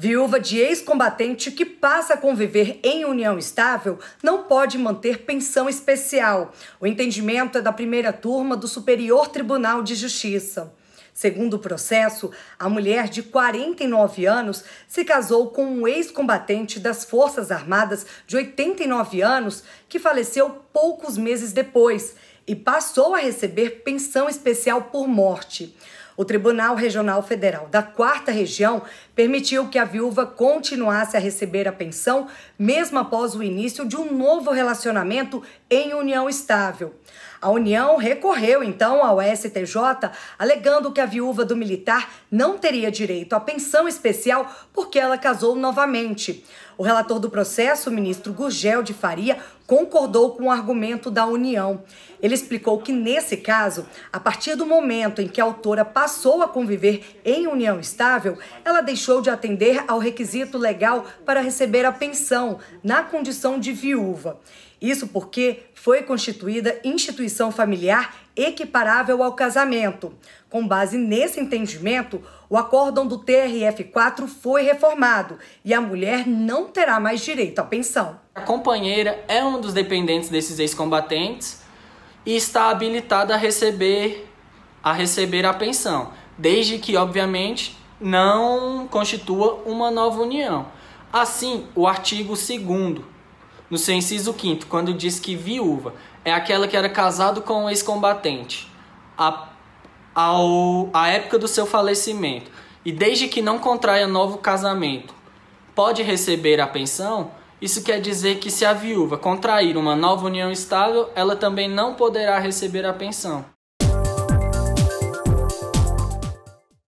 Viúva de ex-combatente que passa a conviver em união estável não pode manter pensão especial. O entendimento é da primeira turma do Superior Tribunal de Justiça. Segundo o processo, a mulher de 49 anos se casou com um ex-combatente das Forças Armadas de 89 anos que faleceu poucos meses depois e passou a receber pensão especial por morte. O Tribunal Regional Federal da Quarta Região permitiu que a viúva continuasse a receber a pensão mesmo após o início de um novo relacionamento em união estável. A União recorreu então ao STJ, alegando que a viúva do militar não teria direito à pensão especial porque ela casou novamente. O relator do processo, o ministro Gurgel de Faria, concordou com o argumento da União. Ele explicou que, nesse caso, a partir do momento em que a autora passou a conviver em união estável, ela deixou de atender ao requisito legal para receber a pensão, na condição de viúva. Isso porque foi constituída instituição familiar equiparável ao casamento. Com base nesse entendimento, o acórdão do TRF4 foi reformado e a mulher não terá mais direito à pensão. A companheira é um dos dependentes desses ex-combatentes e está habilitada a receber a receber a pensão, desde que, obviamente, não constitua uma nova união. Assim, o artigo 2 no seu inciso quinto, quando diz que viúva é aquela que era casado com um ex-combatente a, ao, a época do seu falecimento e desde que não contraia novo casamento pode receber a pensão, isso quer dizer que se a viúva contrair uma nova união estável, ela também não poderá receber a pensão.